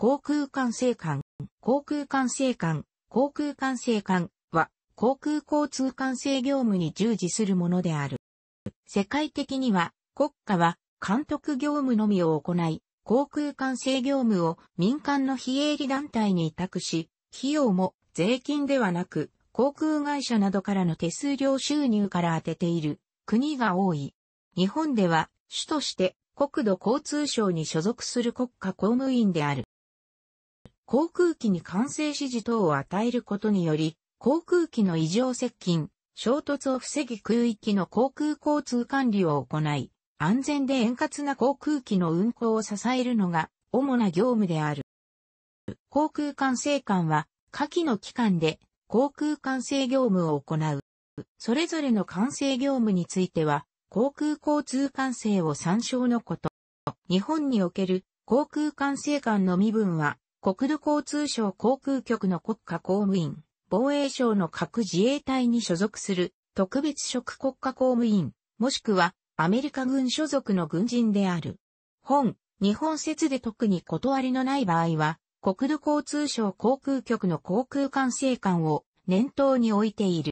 航空管制官、航空管制官、航空管制官は航空交通管制業務に従事するものである。世界的には国家は監督業務のみを行い、航空管制業務を民間の非営利団体に委託し、費用も税金ではなく航空会社などからの手数料収入から当てている国が多い。日本では主として国土交通省に所属する国家公務員である。航空機に管制指示等を与えることにより、航空機の異常接近、衝突を防ぎ空域の航空交通管理を行い、安全で円滑な航空機の運航を支えるのが主な業務である。航空管制官は下記の機関で航空管制業務を行う。それぞれの管制業務については航空交通管制を参照のこと。日本における航空管制官の身分は国土交通省航空局の国家公務員、防衛省の各自衛隊に所属する特別職国家公務員、もしくはアメリカ軍所属の軍人である。本、日本説で特に断りのない場合は、国土交通省航空局の航空管制官を念頭に置いている。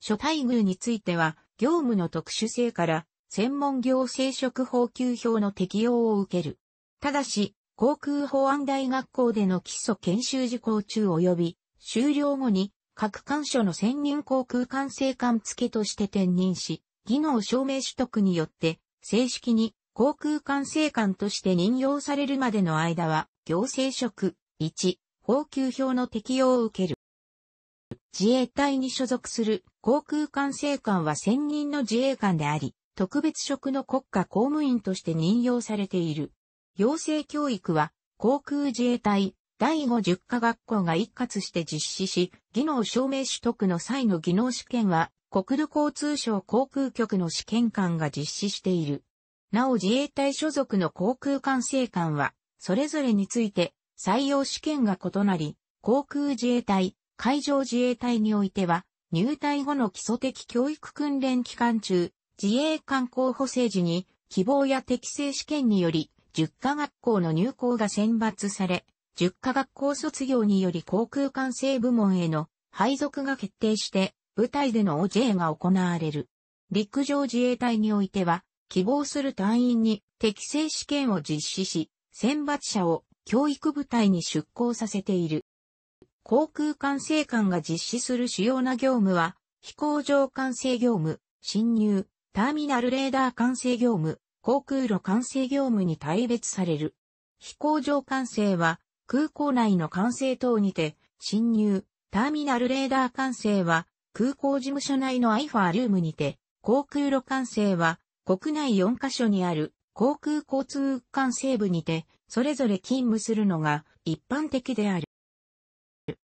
諸待遇については、業務の特殊性から、専門行政職法級表の適用を受ける。ただし、航空保安大学校での基礎研修受講中及び、終了後に、各官所の専任航空管制官付として転任し、技能証明取得によって、正式に航空管制官として任用されるまでの間は、行政職、1、法給票の適用を受ける。自衛隊に所属する航空管制官は専任の自衛官であり、特別職の国家公務員として任用されている。養成教育は、航空自衛隊第50科学校が一括して実施し、技能証明取得の際の技能試験は、国土交通省航空局の試験官が実施している。なお自衛隊所属の航空管制官は、それぞれについて採用試験が異なり、航空自衛隊、海上自衛隊においては、入隊後の基礎的教育訓練期間中、自衛官候補生時に、希望や適正試験により、10科学校の入校が選抜され、10科学校卒業により航空管制部門への配属が決定して、部隊での OJ が行われる。陸上自衛隊においては、希望する隊員に適正試験を実施し、選抜者を教育部隊に出向させている。航空管制官が実施する主要な業務は、飛行場管制業務、侵入、ターミナルレーダー管制業務、航空路管制業務に対別される。飛行場管制は、空港内の管制等にて、侵入、ターミナルレーダー管制は、空港事務所内のアイファールームにて、航空路管制は、国内4カ所にある航空交通管制部にて、それぞれ勤務するのが一般的である。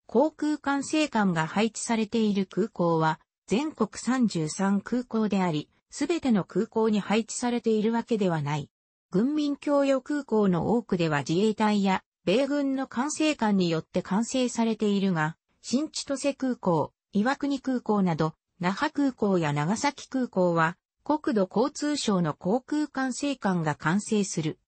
航空管制官が配置されている空港は、全国33空港であり、すべての空港に配置されているわけではない。軍民共用空港の多くでは自衛隊や米軍の管制官によって完成されているが、新千歳空港、岩国空港など、那覇空港や長崎空港は、国土交通省の航空管制官が完成する。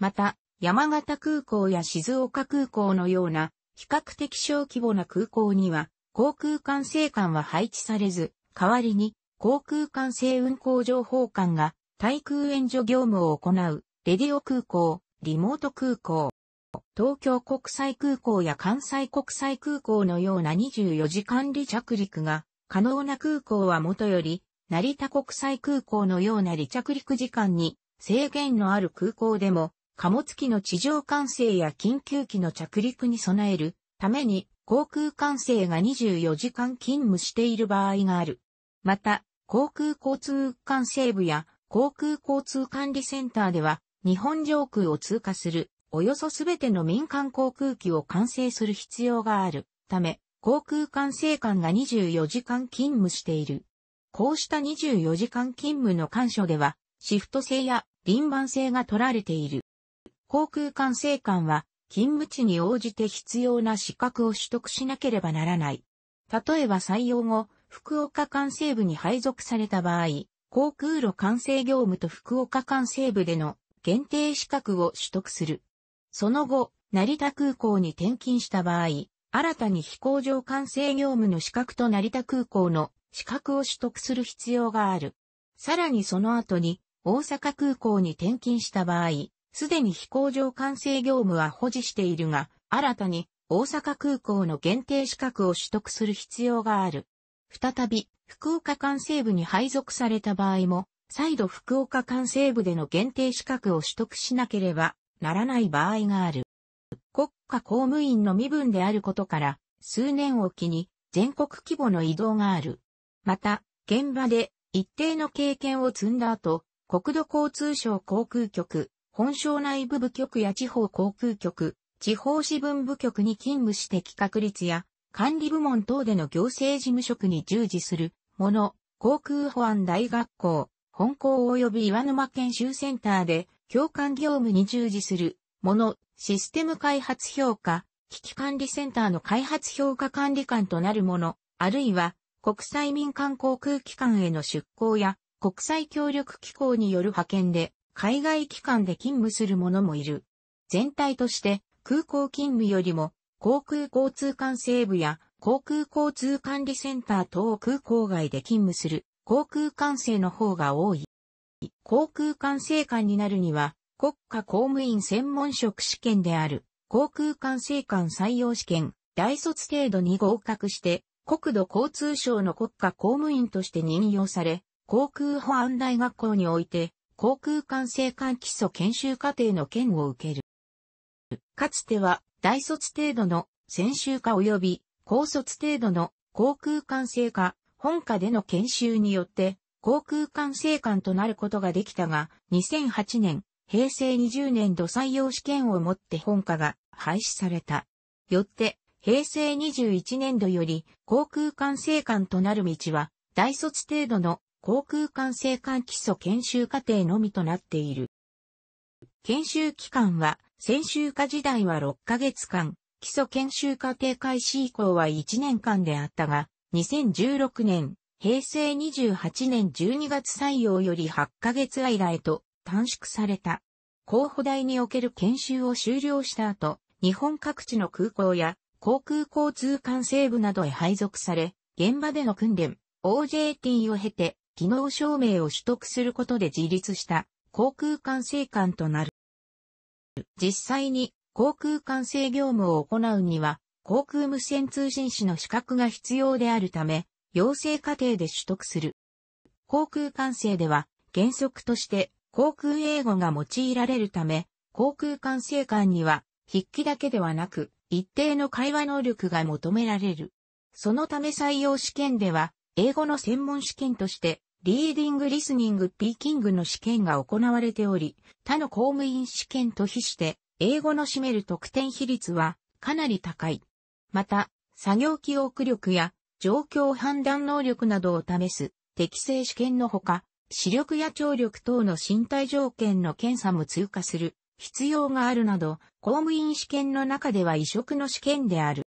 また、山形空港や静岡空港のような、比較的小規模な空港には、航空管制官は配置されず、代わりに航空管制運航情報官が対空援助業務を行う、レディオ空港、リモート空港、東京国際空港や関西国際空港のような24時間離着陸が可能な空港はもとより、成田国際空港のような離着陸時間に制限のある空港でも、貨物機の地上管制や緊急機の着陸に備えるために航空管制が24時間勤務している場合がある。また、航空交通管制部や航空交通管理センターでは、日本上空を通過する、およそすべての民間航空機を管制する必要があるため、航空管制官が24時間勤務している。こうした24時間勤務の干渉では、シフト制や輪番制が取られている。航空管制官は、勤務地に応じて必要な資格を取得しなければならない。例えば採用後、福岡管制部に配属された場合、航空路管制業務と福岡管制部での限定資格を取得する。その後、成田空港に転勤した場合、新たに飛行場管制業務の資格と成田空港の資格を取得する必要がある。さらにその後に大阪空港に転勤した場合、すでに飛行場管制業務は保持しているが、新たに大阪空港の限定資格を取得する必要がある。再び福岡管制部に配属された場合も、再度福岡管制部での限定資格を取得しなければならない場合がある。国家公務員の身分であることから、数年おきに全国規模の移動がある。また、現場で一定の経験を積んだ後、国土交通省航空局、本省内部部局や地方航空局、地方支分部局に勤務して企画率や管理部門等での行政事務職に従事するもの、航空保安大学校、本校及び岩沼研修センターで、教官業務に従事するもの、システム開発評価、危機管理センターの開発評価管理官となるもの、あるいは、国際民間航空機関への出向や、国際協力機構による派遣で、海外機関で勤務する者もいる。全体として、空港勤務よりも、航空交通管制部や航空交通管理センター等空港外で勤務する航空管制の方が多い。航空管制官になるには国家公務員専門職試験である航空管制官採用試験大卒程度に合格して国土交通省の国家公務員として任用され、航空保安大学校において、航空管制官基礎研修課程の件を受ける。かつては大卒程度の専修化及び高卒程度の航空管制化、本科での研修によって航空管制官となることができたが、2008年、平成20年度採用試験をもって本科が廃止された。よって、平成21年度より航空管制官となる道は、大卒程度の航空管制官基礎研修課程のみとなっている。研修期間は先修科時代は6ヶ月間、基礎研修課程開始以降は1年間であったが、2016年、平成28年12月採用より8ヶ月間へと短縮された。候補大における研修を終了した後、日本各地の空港や航空交通管制部などへ配属され、現場での訓練、OJT を経て、技能証明を取得することで自立した航空管制官となる。実際に航空管制業務を行うには、航空無線通信士の資格が必要であるため、養成課程で取得する。航空管制では、原則として航空英語が用いられるため、航空管制官には筆記だけではなく、一定の会話能力が求められる。そのため採用試験では、英語の専門試験として、リーディングリスニングピーキングの試験が行われており、他の公務員試験と比して、英語の占める得点比率はかなり高い。また、作業記憶力や状況判断能力などを試す適正試験のほか、視力や聴力等の身体条件の検査も通過する必要があるなど、公務員試験の中では異色の試験である。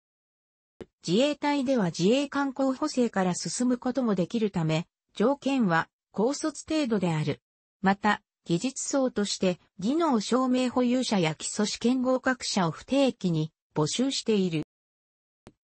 自衛隊では自衛官候補生から進むこともできるため、条件は高卒程度である。また、技術層として技能証明保有者や基礎試験合格者を不定期に募集している。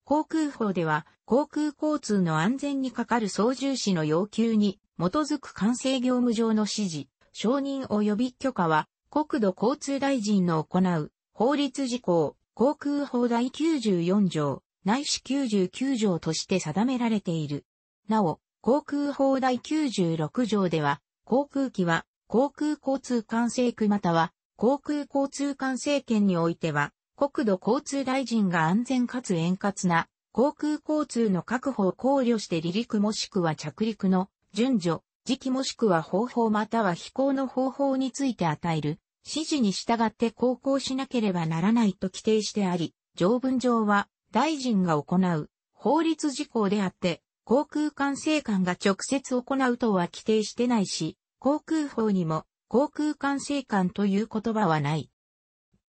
航空法では航空交通の安全に係る操縦士の要求に基づく管制業務上の指示、承認及び許可は国土交通大臣の行う法律事項、航空法第94条、ないし99条として定められている。なお、航空法第96条では、航空機は航空交通管制区または航空交通管制圏においては、国土交通大臣が安全かつ円滑な航空交通の確保を考慮して離陸もしくは着陸の順序、時期もしくは方法または飛行の方法について与える指示に従って航行しなければならないと規定してあり、条文上は大臣が行う法律事項であって航空管制官が直接行うとは規定してないし、航空法にも航空管制官という言葉はない。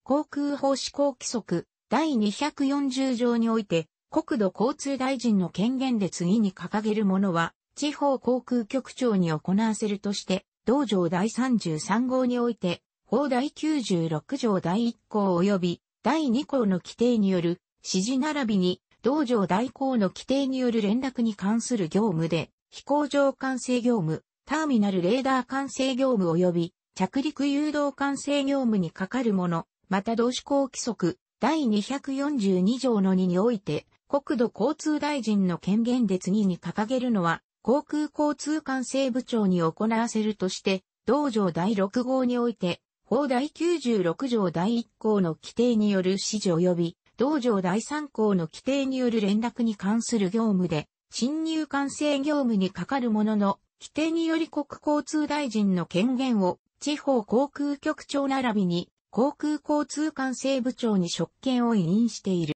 航空法施行規則第240条において、国土交通大臣の権限で次に掲げるものは、地方航空局長に行わせるとして、道条第33号において、法第96条第1項及び第2項の規定による、指示並びに道場代行の規定による連絡に関する業務で、飛行場管制業務、ターミナルレーダー管制業務及び着陸誘導管制業務に係るもの、また同志向規則第242条の2において、国土交通大臣の権限で次に掲げるのは、航空交通管制部長に行わせるとして、道場第6号において、法第96条第1項の規定による指示及び道場第3項の規定による連絡に関する業務で、侵入管制業務にかかるものの、規定により国交通大臣の権限を地方航空局長並びに航空交通管制部長に職権を委任している。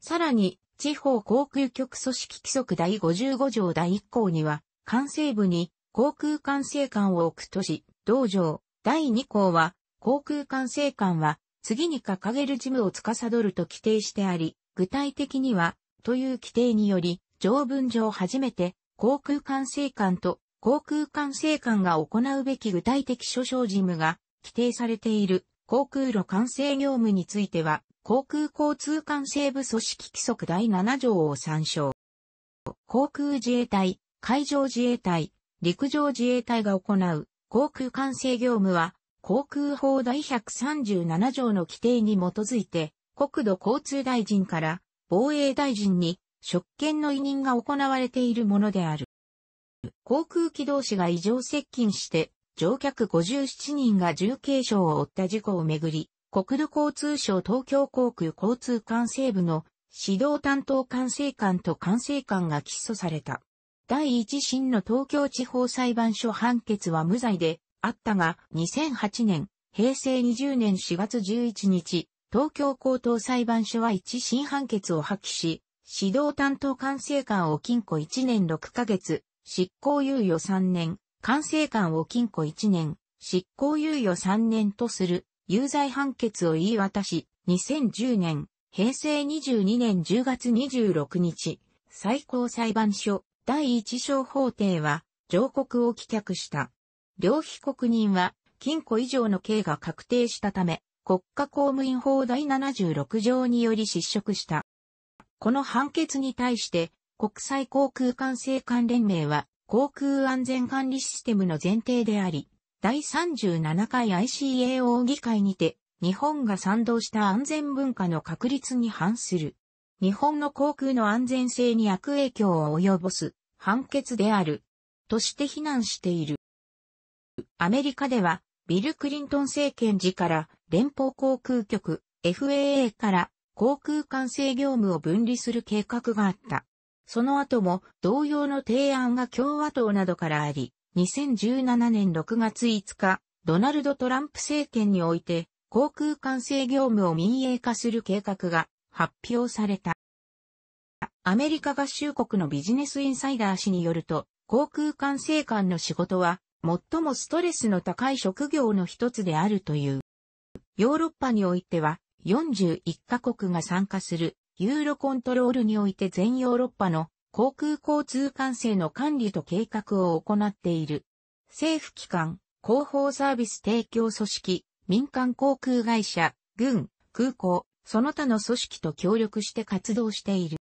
さらに、地方航空局組織規則第55条第1項には、管制部に航空管制官を置くとし、道場第2項は、航空管制官は次に掲げる事務を司ると規定してあり、具体的には、という規定により、条文上初めて、航空管制官と航空管制官が行うべき具体的諸小事務が規定されている航空路管制業務については、航空交通管制部組織規則第7条を参照。航空自衛隊、海上自衛隊、陸上自衛隊が行う航空管制業務は、航空法第137条の規定に基づいて、国土交通大臣から防衛大臣に職権の委任が行われているものである。航空機同士が異常接近して乗客57人が重軽傷を負った事故をめぐり、国土交通省東京航空交通管制部の指導担当管制官と管制官が起訴された。第一審の東京地方裁判所判決は無罪で、あったが、2008年、平成20年4月11日、東京高等裁判所は一審判決を破棄し、指導担当管制官を禁錮1年6ヶ月、執行猶予3年、管制官を禁錮1年、執行猶予3年とする有罪判決を言い渡し、2010年、平成22年10月26日、最高裁判所第一小法廷は上告を棄却した。両被告人は、禁錮以上の刑が確定したため、国家公務員法第76条により失職した。この判決に対して、国際航空管制官連盟は、航空安全管理システムの前提であり、第37回 ICAO 議会にて、日本が賛同した安全文化の確立に反する。日本の航空の安全性に悪影響を及ぼす判決である。として非難している。アメリカでは、ビル・クリントン政権時から連邦航空局 FAA から航空管制業務を分離する計画があった。その後も同様の提案が共和党などからあり、2017年6月5日、ドナルド・トランプ政権において航空管制業務を民営化する計画が発表された。アメリカ合衆国のビジネスインサイダー氏によると、航空管制官の仕事は最もストレスの高い職業の一つであるという。ヨーロッパにおいては41カ国が参加するユーロコントロールにおいて全ヨーロッパの航空交通管制の管理と計画を行っている。政府機関、広報サービス提供組織、民間航空会社、軍、空港、その他の組織と協力して活動している。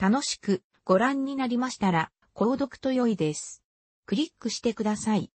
楽しくご覧になりましたら、購読と良いです。クリックしてください。